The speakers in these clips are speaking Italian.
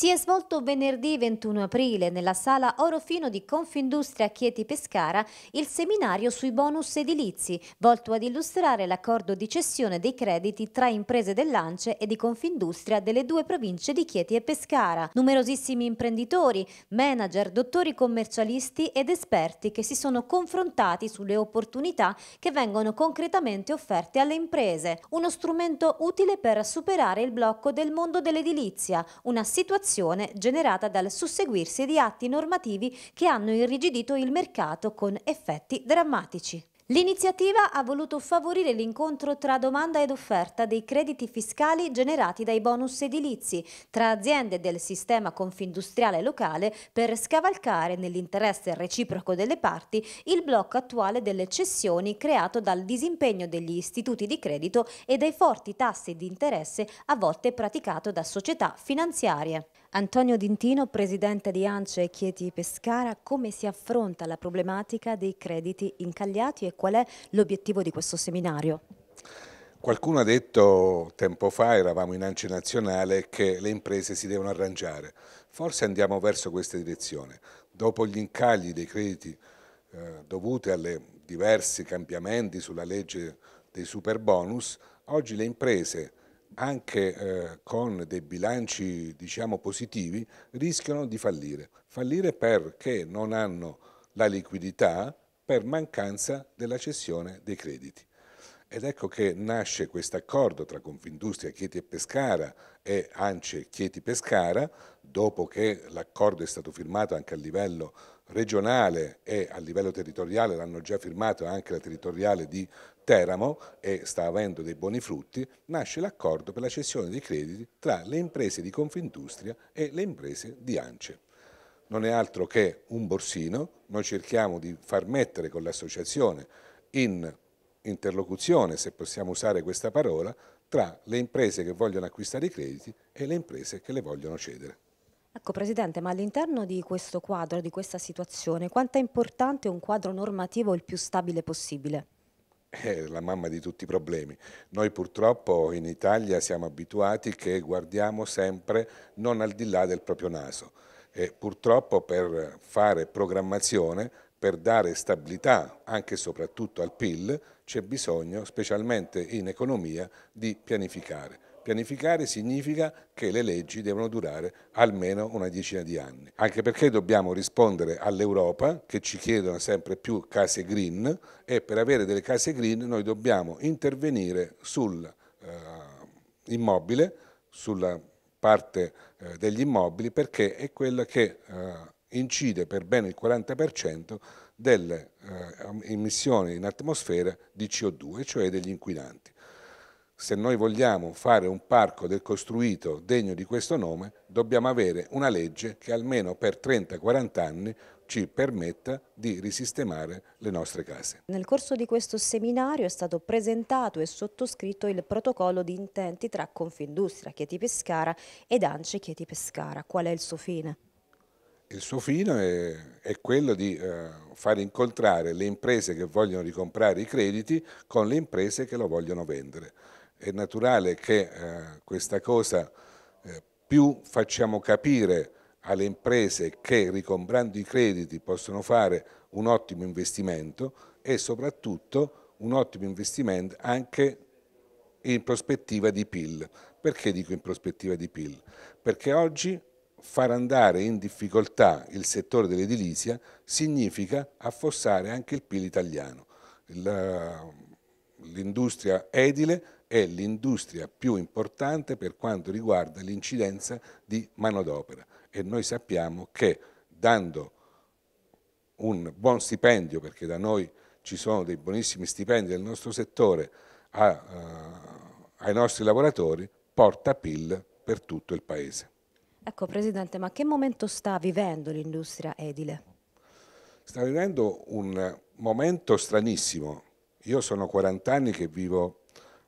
si è svolto venerdì 21 aprile nella sala Orofino di Confindustria Chieti Pescara il seminario sui bonus edilizi, volto ad illustrare l'accordo di cessione dei crediti tra imprese del Lance e di Confindustria delle due province di Chieti e Pescara. Numerosissimi imprenditori, manager, dottori commercialisti ed esperti che si sono confrontati sulle opportunità che vengono concretamente offerte alle imprese. Uno strumento utile per superare il blocco del mondo dell'edilizia, una situazione situazione generata dal susseguirsi di atti normativi che hanno irrigidito il mercato con effetti drammatici. L'iniziativa ha voluto favorire l'incontro tra domanda ed offerta dei crediti fiscali generati dai bonus edilizi tra aziende del sistema confindustriale locale per scavalcare nell'interesse reciproco delle parti il blocco attuale delle cessioni creato dal disimpegno degli istituti di credito e dai forti tassi di interesse a volte praticato da società finanziarie. Antonio Dintino, presidente di ANCE Chieti Pescara, come si affronta la problematica dei crediti incagliati e qual è l'obiettivo di questo seminario? Qualcuno ha detto tempo fa, eravamo in ANCE nazionale, che le imprese si devono arrangiare. Forse andiamo verso questa direzione. Dopo gli incagli dei crediti eh, dovuti ai diversi cambiamenti sulla legge dei super bonus, oggi le imprese anche eh, con dei bilanci diciamo, positivi, rischiano di fallire. Fallire perché non hanno la liquidità per mancanza della cessione dei crediti. Ed ecco che nasce questo accordo tra Confindustria Chieti e Pescara e Ance Chieti Pescara, dopo che l'accordo è stato firmato anche a livello regionale e a livello territoriale, l'hanno già firmato anche la territoriale di Teramo e sta avendo dei buoni frutti, nasce l'accordo per la cessione dei crediti tra le imprese di Confindustria e le imprese di Ance non è altro che un borsino, noi cerchiamo di far mettere con l'associazione in interlocuzione, se possiamo usare questa parola, tra le imprese che vogliono acquistare i crediti e le imprese che le vogliono cedere. Ecco Presidente, ma all'interno di questo quadro, di questa situazione, quanto è importante un quadro normativo il più stabile possibile? È eh, la mamma di tutti i problemi. Noi purtroppo in Italia siamo abituati che guardiamo sempre non al di là del proprio naso e purtroppo per fare programmazione per dare stabilità anche e soprattutto al PIL c'è bisogno, specialmente in economia, di pianificare. Pianificare significa che le leggi devono durare almeno una decina di anni, anche perché dobbiamo rispondere all'Europa che ci chiedono sempre più case green e per avere delle case green noi dobbiamo intervenire sull'immobile, eh, sulla parte eh, degli immobili perché è quella che eh, incide per ben il 40% delle eh, emissioni in atmosfera di CO2, cioè degli inquinanti. Se noi vogliamo fare un parco del costruito degno di questo nome, dobbiamo avere una legge che almeno per 30-40 anni ci permetta di risistemare le nostre case. Nel corso di questo seminario è stato presentato e sottoscritto il protocollo di intenti tra Confindustria Chieti Pescara ed Anci Chieti Pescara. Qual è il suo fine? il suo fine è, è quello di eh, far incontrare le imprese che vogliono ricomprare i crediti con le imprese che lo vogliono vendere. È naturale che eh, questa cosa eh, più facciamo capire alle imprese che ricomprando i crediti possono fare un ottimo investimento e soprattutto un ottimo investimento anche in prospettiva di PIL. Perché dico in prospettiva di PIL? Perché oggi far andare in difficoltà il settore dell'edilizia significa affossare anche il PIL italiano. Eh, l'industria edile è l'industria più importante per quanto riguarda l'incidenza di manodopera e noi sappiamo che dando un buon stipendio, perché da noi ci sono dei buonissimi stipendi nel nostro settore a, uh, ai nostri lavoratori, porta PIL per tutto il Paese. Ecco Presidente, ma che momento sta vivendo l'industria edile? Sta vivendo un momento stranissimo. Io sono 40 anni che vivo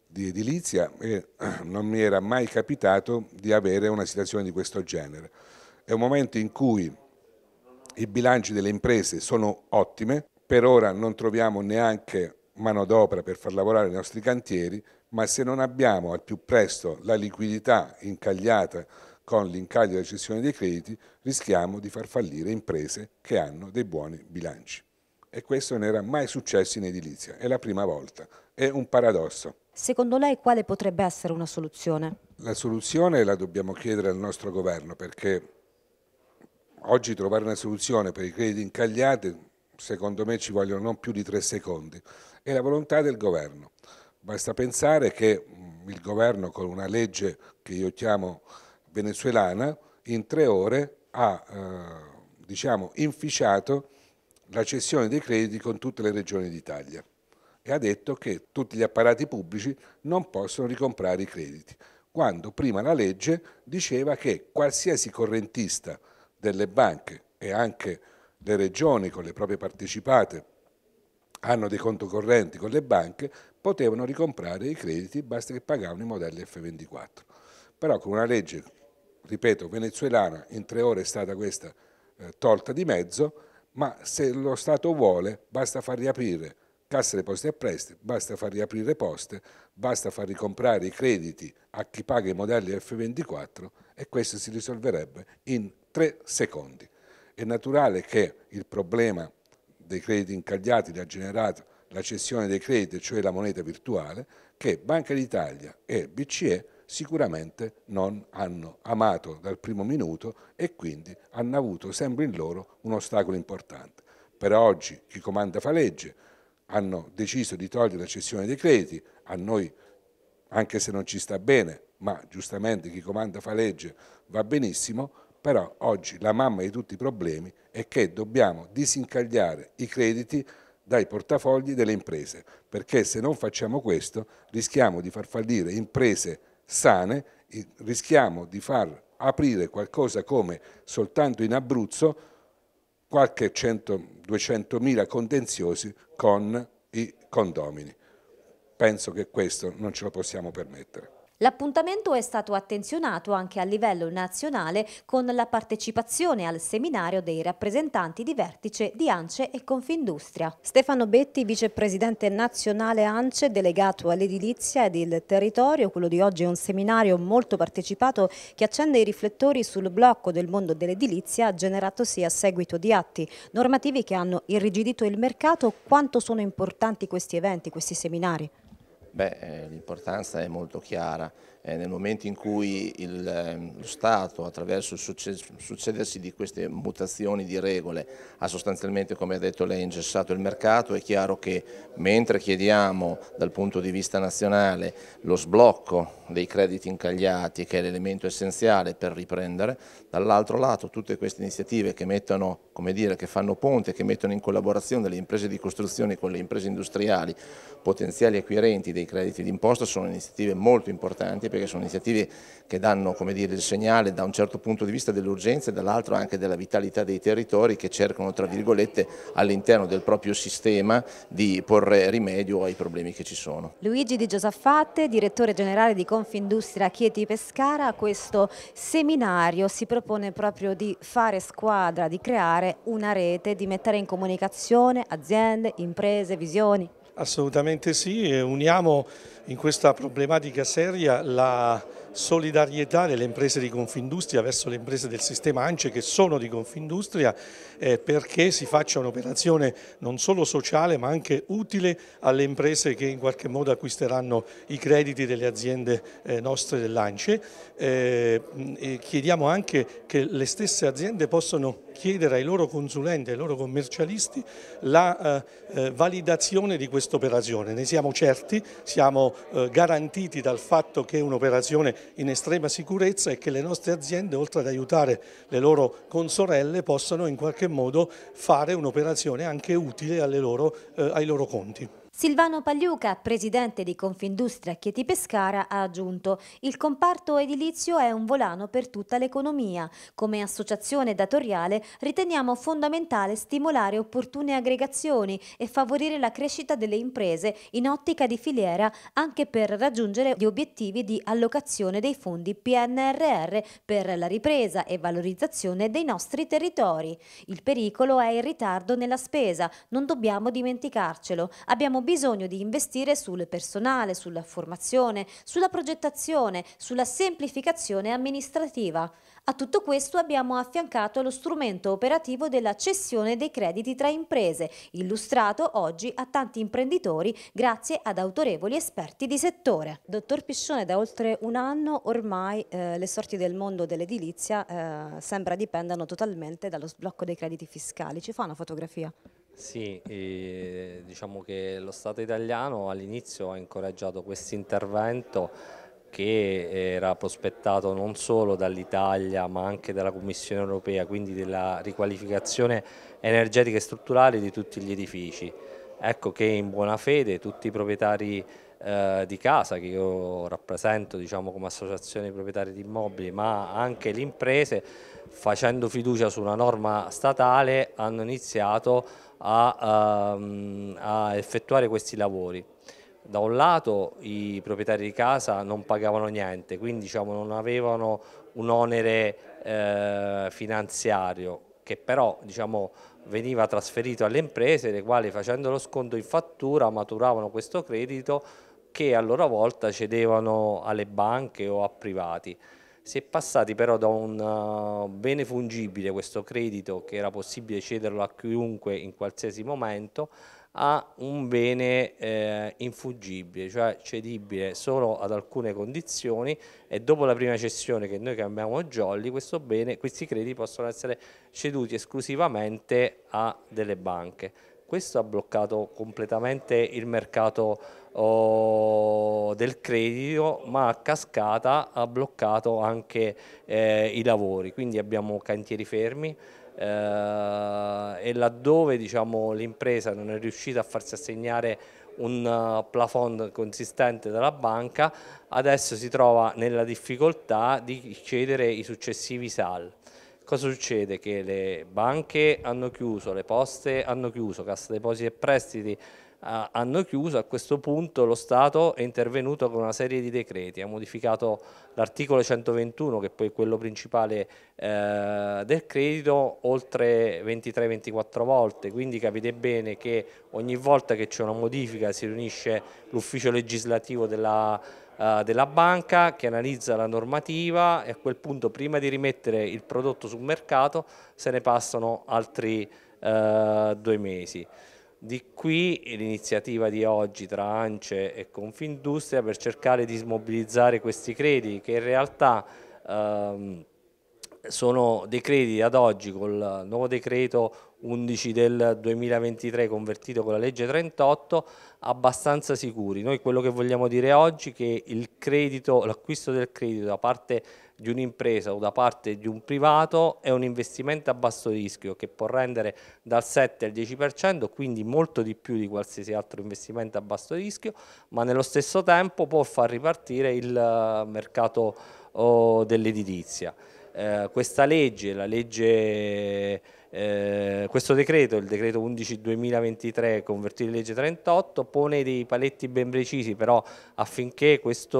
di edilizia e non mi era mai capitato di avere una situazione di questo genere. È un momento in cui i bilanci delle imprese sono ottime, per ora non troviamo neanche manodopera per far lavorare i nostri cantieri, ma se non abbiamo al più presto la liquidità incagliata con l'incaglio della cessione dei crediti rischiamo di far fallire imprese che hanno dei buoni bilanci. E questo non era mai successo in edilizia, è la prima volta, è un paradosso. Secondo lei quale potrebbe essere una soluzione? La soluzione la dobbiamo chiedere al nostro governo perché oggi trovare una soluzione per i crediti incagliati secondo me ci vogliono non più di tre secondi, è la volontà del governo. Basta pensare che mm, il governo con una legge che io chiamo venezuelana in tre ore ha eh, diciamo, inficiato la cessione dei crediti con tutte le regioni d'Italia e ha detto che tutti gli apparati pubblici non possono ricomprare i crediti, quando prima la legge diceva che qualsiasi correntista delle banche e anche le regioni con le proprie partecipate hanno dei conto correnti con le banche, potevano ricomprare i crediti, basta che pagavano i modelli F24. Però con una legge ripeto, venezuelana, in tre ore è stata questa eh, tolta di mezzo, ma se lo Stato vuole basta far riaprire Cassa depositi e prestiti, basta far riaprire poste, basta far ricomprare i crediti a chi paga i modelli F24 e questo si risolverebbe in tre secondi. È naturale che il problema dei crediti incagliati ha generato la cessione dei crediti, cioè la moneta virtuale, che Banca d'Italia e BCE sicuramente non hanno amato dal primo minuto e quindi hanno avuto sempre in loro un ostacolo importante. Per oggi chi comanda fa legge, hanno deciso di togliere la cessione dei crediti, a noi anche se non ci sta bene, ma giustamente chi comanda fa legge va benissimo, però oggi la mamma di tutti i problemi è che dobbiamo disincagliare i crediti dai portafogli delle imprese, perché se non facciamo questo rischiamo di far fallire imprese sane, rischiamo di far aprire qualcosa come soltanto in Abruzzo qualche 100-200 contenziosi con i condomini. Penso che questo non ce lo possiamo permettere. L'appuntamento è stato attenzionato anche a livello nazionale con la partecipazione al seminario dei rappresentanti di vertice di ANCE e Confindustria. Stefano Betti, vicepresidente nazionale ANCE, delegato all'edilizia ed il territorio, quello di oggi è un seminario molto partecipato che accende i riflettori sul blocco del mondo dell'edilizia generatosi a seguito di atti normativi che hanno irrigidito il mercato. Quanto sono importanti questi eventi, questi seminari? Beh, eh, l'importanza è molto chiara. Eh, nel momento in cui il, ehm, lo Stato, attraverso il succedersi di queste mutazioni di regole, ha sostanzialmente, come ha detto lei, ingessato il mercato, è chiaro che mentre chiediamo dal punto di vista nazionale lo sblocco dei crediti incagliati, che è l'elemento essenziale per riprendere, dall'altro lato tutte queste iniziative che mettono come dire, che fanno ponte, che mettono in collaborazione le imprese di costruzione con le imprese industriali, potenziali acquirenti dei crediti d'imposta, sono iniziative molto importanti perché sono iniziative che danno dire, il segnale da un certo punto di vista dell'urgenza e dall'altro anche della vitalità dei territori che cercano tra virgolette all'interno del proprio sistema di porre rimedio ai problemi che ci sono. Luigi Di Giosaffatte, direttore generale di Confindustria Chieti Pescara, a questo seminario si propone proprio di fare squadra, di creare una rete, di mettere in comunicazione aziende, imprese, visioni? Assolutamente sì, uniamo in questa problematica seria la solidarietà delle imprese di Confindustria verso le imprese del sistema ANCE che sono di Confindustria eh, perché si faccia un'operazione non solo sociale ma anche utile alle imprese che in qualche modo acquisteranno i crediti delle aziende eh, nostre dell'ANCE. Eh, chiediamo anche che le stesse aziende possano chiedere ai loro consulenti, ai loro commercialisti la eh, eh, validazione di questa operazione. Ne siamo certi, siamo eh, garantiti dal fatto che è un'operazione in estrema sicurezza e che le nostre aziende oltre ad aiutare le loro consorelle possano in qualche modo fare un'operazione anche utile alle loro, eh, ai loro conti. Silvano Pagliuca, presidente di Confindustria Chieti Pescara, ha aggiunto «Il comparto edilizio è un volano per tutta l'economia. Come associazione datoriale riteniamo fondamentale stimolare opportune aggregazioni e favorire la crescita delle imprese in ottica di filiera anche per raggiungere gli obiettivi di allocazione dei fondi PNRR per la ripresa e valorizzazione dei nostri territori. Il pericolo è il ritardo nella spesa, non dobbiamo dimenticarcelo. Abbiamo bisogno bisogno di investire sul personale, sulla formazione, sulla progettazione, sulla semplificazione amministrativa. A tutto questo abbiamo affiancato lo strumento operativo della cessione dei crediti tra imprese, illustrato oggi a tanti imprenditori grazie ad autorevoli esperti di settore. Dottor Piscione, da oltre un anno ormai eh, le sorti del mondo dell'edilizia eh, sembra dipendano totalmente dallo sblocco dei crediti fiscali. Ci fa una fotografia? Sì, eh, diciamo che lo Stato italiano all'inizio ha incoraggiato questo intervento che era prospettato non solo dall'Italia ma anche dalla Commissione europea, quindi della riqualificazione energetica e strutturale di tutti gli edifici. Ecco che in buona fede tutti i proprietari eh, di casa che io rappresento diciamo, come associazione di proprietari di immobili ma anche le imprese facendo fiducia su una norma statale hanno iniziato a a, um, a effettuare questi lavori da un lato i proprietari di casa non pagavano niente, quindi diciamo, non avevano un onere eh, finanziario che però diciamo, veniva trasferito alle imprese le quali facendo lo sconto in fattura maturavano questo credito che a loro volta cedevano alle banche o a privati. Si è passati però da un uh, bene fungibile, questo credito che era possibile cederlo a chiunque in qualsiasi momento, a un bene eh, infugibile, cioè cedibile solo ad alcune condizioni e dopo la prima cessione che noi chiamiamo jolly, bene, questi crediti possono essere ceduti esclusivamente a delle banche. Questo ha bloccato completamente il mercato oh, del credito, ma a cascata ha bloccato anche eh, i lavori, quindi abbiamo cantieri fermi, eh, e laddove diciamo, l'impresa non è riuscita a farsi assegnare un eh, plafond consistente dalla banca, adesso si trova nella difficoltà di chiedere i successivi SAL. Cosa succede? Che le banche hanno chiuso, le poste hanno chiuso, Cassa Depositi e Prestiti ah, hanno chiuso, a questo punto lo Stato è intervenuto con una serie di decreti, ha modificato l'articolo 121 che è poi è quello principale eh, del credito oltre 23-24 volte, quindi capite bene che ogni volta che c'è una modifica si riunisce l'ufficio legislativo della eh, della banca che analizza la normativa e a quel punto prima di rimettere il prodotto sul mercato se ne passano altri eh, due mesi. Di qui l'iniziativa di oggi tra ANCE e Confindustria per cercare di smobilizzare questi crediti che in realtà ehm, sono dei crediti ad oggi col nuovo decreto 11 del 2023 convertito con la legge 38 abbastanza sicuri. Noi quello che vogliamo dire oggi è che l'acquisto del credito da parte di un'impresa o da parte di un privato è un investimento a basso rischio che può rendere dal 7 al 10%, quindi molto di più di qualsiasi altro investimento a basso rischio, ma nello stesso tempo può far ripartire il mercato oh, dell'edilizia eh, questa legge, la legge eh, questo decreto, il decreto 11-2023 convertito in legge 38, pone dei paletti ben precisi però affinché questo,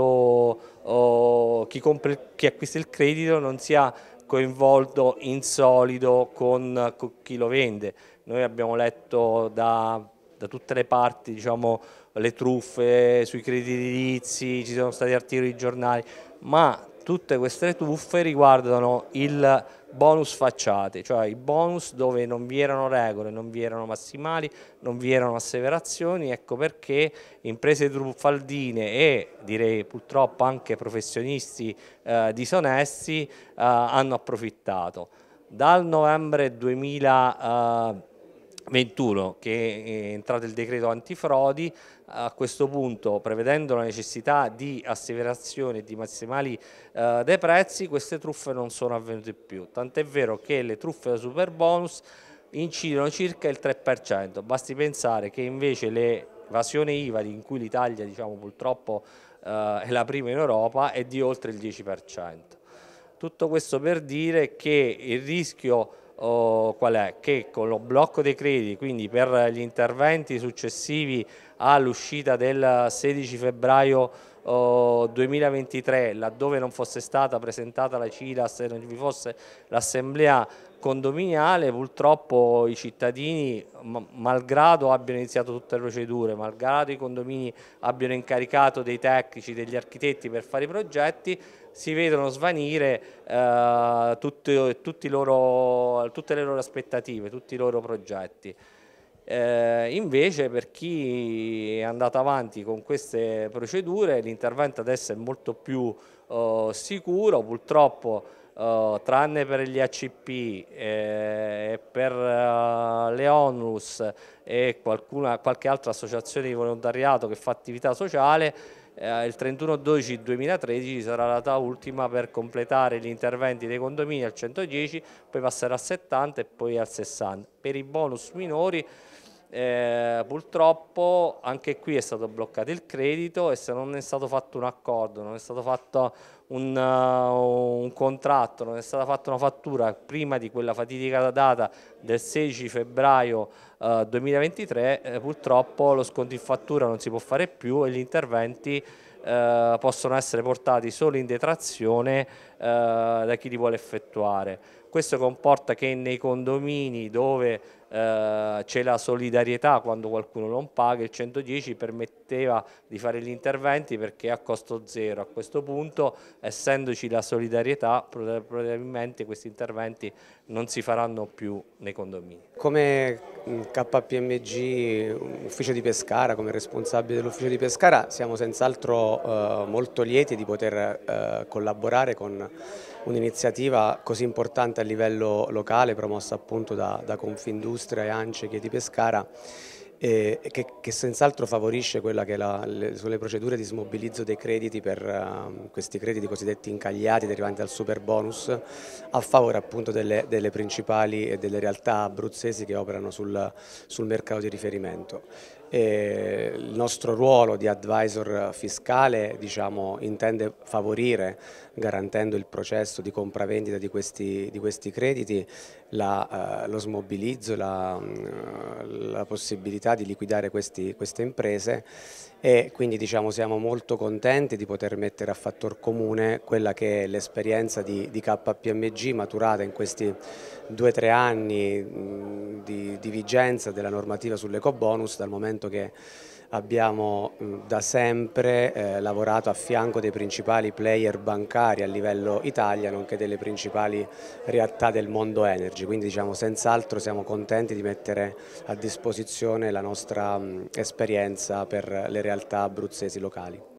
oh, chi, compre, chi, acquista il credito non sia coinvolto in solido con, con chi lo vende. Noi abbiamo letto da, da tutte le parti diciamo, le truffe sui crediti edilizi, ci sono stati articoli di giornali, ma tutte queste truffe riguardano il bonus facciate, cioè i bonus dove non vi erano regole, non vi erano massimali, non vi erano asseverazioni, ecco perché imprese truffaldine e direi purtroppo anche professionisti eh, disonesti eh, hanno approfittato. Dal novembre 2000 21 che è eh, entrato il decreto antifrodi, a questo punto prevedendo la necessità di asseverazione di massimali eh, dei prezzi queste truffe non sono avvenute più, tant'è vero che le truffe da super bonus incidono circa il 3%, basti pensare che invece l'evasione IVA in cui l'Italia diciamo, purtroppo eh, è la prima in Europa è di oltre il 10%. Tutto questo per dire che il rischio oh, qual è? Che con lo blocco dei crediti, quindi per gli interventi successivi all'uscita del 16 febbraio 2023 laddove non fosse stata presentata la CILAS e non vi fosse l'assemblea condominiale purtroppo i cittadini malgrado abbiano iniziato tutte le procedure, malgrado i condomini abbiano incaricato dei tecnici, degli architetti per fare i progetti si vedono svanire eh, tutti, tutti loro, tutte le loro aspettative, tutti i loro progetti. Eh, invece per chi è andato avanti con queste procedure l'intervento adesso è molto più eh, sicuro, purtroppo eh, tranne per gli ACP eh, e per eh, le ONUS e qualcuna, qualche altra associazione di volontariato che fa attività sociale eh, il 31-12-2013 sarà la data ultima per completare gli interventi dei condomini al 110, poi passerà al 70 e poi al 60. Per i bonus minori eh, purtroppo anche qui è stato bloccato il credito e se non è stato fatto un accordo, non è stato fatto un, uh, un contratto, non è stata fatta una fattura prima di quella fatidica data del 16 febbraio uh, eh, 2023, eh, purtroppo lo sconto in fattura non si può fare più e gli interventi uh, possono essere portati solo in detrazione eh, da chi li vuole effettuare. Questo comporta che nei condomini dove eh, c'è la solidarietà quando qualcuno non paga, il 110 permetteva di fare gli interventi perché a costo zero. A questo punto, essendoci la solidarietà, probabilmente questi interventi non si faranno più nei condomini. Come mm, KPMG, ufficio di Pescara, come responsabile dell'ufficio di Pescara, siamo senz'altro eh, molto lieti di poter eh, collaborare con un'iniziativa così importante a livello locale promossa appunto da, da Confindustria e Ance che Pescara eh, che, che senz'altro favorisce quella che la, le, sono procedure di smobilizzo dei crediti per uh, questi crediti cosiddetti incagliati derivanti dal super bonus a favore appunto delle, delle principali e delle realtà abruzzesi che operano sul, sul mercato di riferimento il nostro ruolo di advisor fiscale diciamo, intende favorire, garantendo il processo di compravendita di questi, di questi crediti, la, eh, lo smobilizzo, la, mm, la, possibilità di liquidare questi, queste imprese e quindi diciamo, siamo molto contenti di poter mettere a fattor comune quella che è l'esperienza di, di, KPMG maturata in questi due o tre anni mm, di, di vigenza della normativa sull'ecobonus dal momento che abbiamo mm, da sempre eh, lavorato a fianco dei principali player bancari a livello Italia, nonché delle principali realtà del mondo energy, quindi diciamo senz'altro siamo contenti di mettere a disposizione la nostra mm, esperienza per le realtà abruzzesi locali.